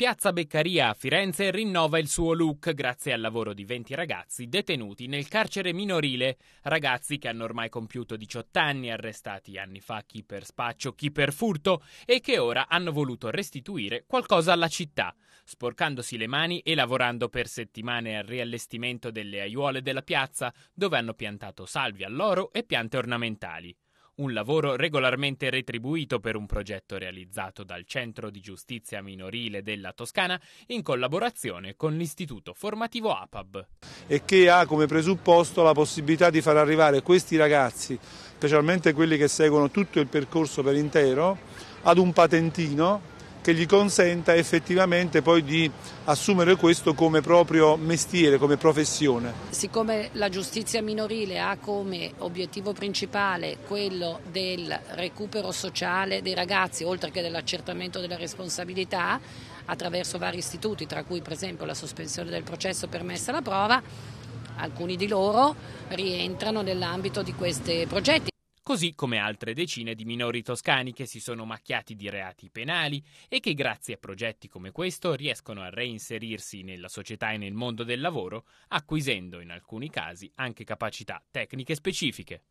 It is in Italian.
Piazza Beccaria a Firenze rinnova il suo look grazie al lavoro di 20 ragazzi detenuti nel carcere minorile, ragazzi che hanno ormai compiuto 18 anni, arrestati anni fa chi per spaccio, chi per furto e che ora hanno voluto restituire qualcosa alla città, sporcandosi le mani e lavorando per settimane al riallestimento delle aiuole della piazza, dove hanno piantato salvi all'oro e piante ornamentali un lavoro regolarmente retribuito per un progetto realizzato dal Centro di Giustizia Minorile della Toscana in collaborazione con l'Istituto Formativo APAB. E che ha come presupposto la possibilità di far arrivare questi ragazzi, specialmente quelli che seguono tutto il percorso per intero, ad un patentino che gli consenta effettivamente poi di assumere questo come proprio mestiere, come professione. Siccome la giustizia minorile ha come obiettivo principale quello del recupero sociale dei ragazzi, oltre che dell'accertamento della responsabilità, attraverso vari istituti, tra cui per esempio la sospensione del processo per messa alla prova, alcuni di loro rientrano nell'ambito di questi progetti così come altre decine di minori toscani che si sono macchiati di reati penali e che grazie a progetti come questo riescono a reinserirsi nella società e nel mondo del lavoro, acquisendo in alcuni casi anche capacità tecniche specifiche.